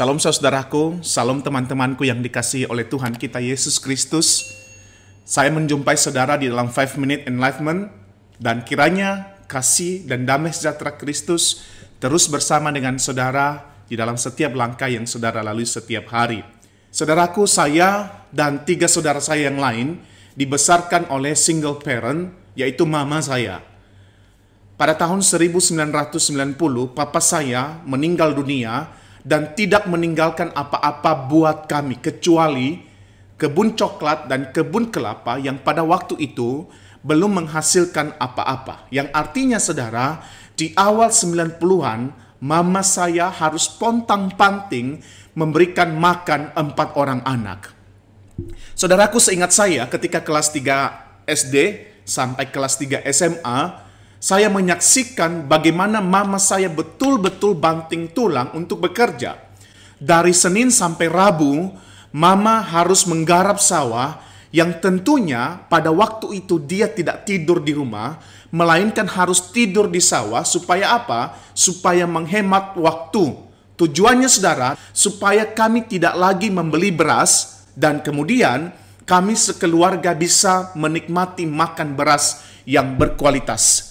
Salam saudaraku, salam teman-temanku yang dikasihi oleh Tuhan kita Yesus Kristus. Saya menjumpai saudara di dalam 5 Minute Enlightenment dan kiranya kasih dan damai sejahtera Kristus terus bersama dengan saudara di dalam setiap langkah yang saudara lalui setiap hari. Saudaraku, saya dan tiga saudara saya yang lain dibesarkan oleh single parent, yaitu mama saya. Pada tahun 1990, papa saya meninggal dunia dan tidak meninggalkan apa-apa buat kami kecuali kebun coklat dan kebun kelapa yang pada waktu itu belum menghasilkan apa-apa. Yang artinya saudara, di awal 90-an mama saya harus pontang-panting memberikan makan empat orang anak. Saudaraku seingat saya ketika kelas 3 SD sampai kelas 3 SMA, saya menyaksikan bagaimana mama saya betul-betul banting tulang untuk bekerja. Dari Senin sampai Rabu, mama harus menggarap sawah yang tentunya pada waktu itu dia tidak tidur di rumah, melainkan harus tidur di sawah supaya apa? Supaya menghemat waktu. Tujuannya saudara, supaya kami tidak lagi membeli beras dan kemudian kami sekeluarga bisa menikmati makan beras yang berkualitas.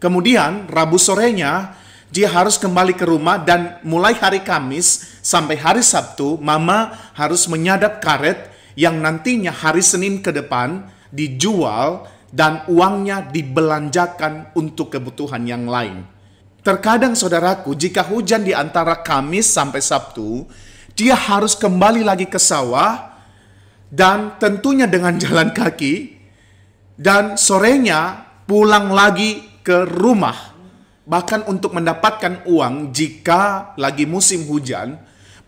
Kemudian Rabu sorenya dia harus kembali ke rumah dan mulai hari Kamis sampai hari Sabtu mama harus menyadap karet yang nantinya hari Senin ke depan dijual dan uangnya dibelanjakan untuk kebutuhan yang lain. Terkadang saudaraku, jika hujan di antara Kamis sampai Sabtu, dia harus kembali lagi ke sawah dan tentunya dengan jalan kaki dan sorenya pulang lagi ke rumah bahkan untuk mendapatkan uang jika lagi musim hujan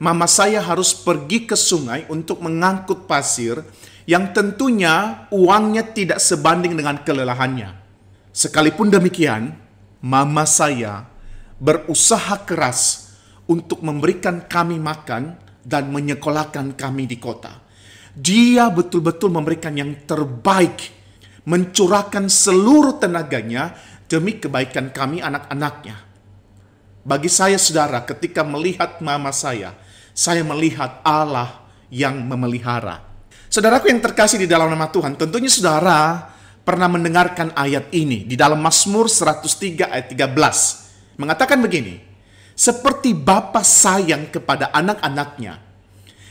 mama saya harus pergi ke sungai untuk mengangkut pasir yang tentunya uangnya tidak sebanding dengan kelelahannya. Sekalipun demikian, mama saya berusaha keras untuk memberikan kami makan dan menyekolahkan kami di kota. Dia betul-betul memberikan yang terbaik, mencurahkan seluruh tenaganya demi kebaikan kami anak-anaknya. Bagi saya saudara, ketika melihat mama saya, saya melihat Allah yang memelihara. Saudaraku yang terkasih di dalam nama Tuhan, tentunya saudara pernah mendengarkan ayat ini di dalam Mazmur 103 ayat 13. Mengatakan begini, seperti Bapa sayang kepada anak-anaknya,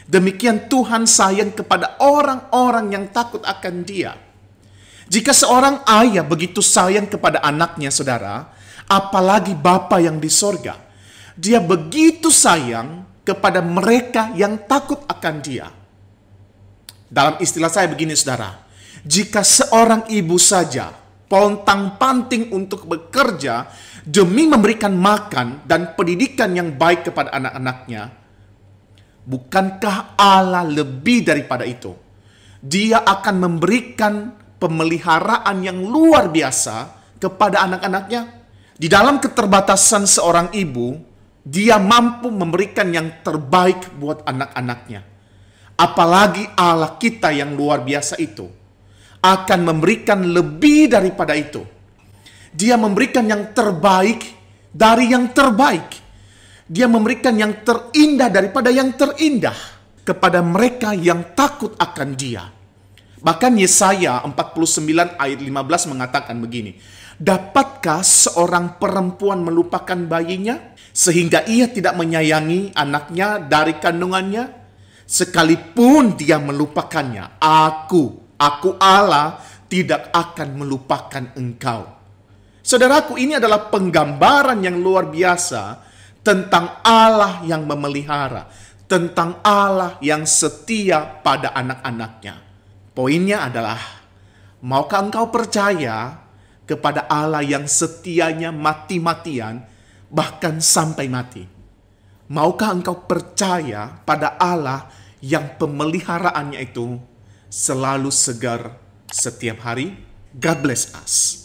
demikian Tuhan sayang kepada orang-orang yang takut akan dia. Jika seorang ayah begitu sayang kepada anaknya, saudara, apalagi Bapa yang di sorga, dia begitu sayang kepada mereka yang takut akan dia. Dalam istilah saya begini, saudara, jika seorang ibu saja pontang-panting untuk bekerja demi memberikan makan dan pendidikan yang baik kepada anak-anaknya, bukankah Allah lebih daripada itu? Dia akan memberikan pemeliharaan yang luar biasa kepada anak-anaknya. Di dalam keterbatasan seorang ibu, dia mampu memberikan yang terbaik buat anak-anaknya. Apalagi Allah kita yang luar biasa itu akan memberikan lebih daripada itu. Dia memberikan yang terbaik dari yang terbaik. Dia memberikan yang terindah daripada yang terindah kepada mereka yang takut akan Dia Bahkan Yesaya 49 ayat 15 mengatakan begini, Dapatkah seorang perempuan melupakan bayinya sehingga ia tidak menyayangi anaknya dari kandungannya? Sekalipun dia melupakannya, aku, aku Allah tidak akan melupakan engkau. Saudaraku, ini adalah penggambaran yang luar biasa tentang Allah yang memelihara, tentang Allah yang setia pada anak-anaknya. Poinnya adalah, maukah engkau percaya kepada Allah yang setianya mati-matian, bahkan sampai mati? Maukah engkau percaya pada Allah yang pemeliharaannya itu selalu segar setiap hari? God bless us.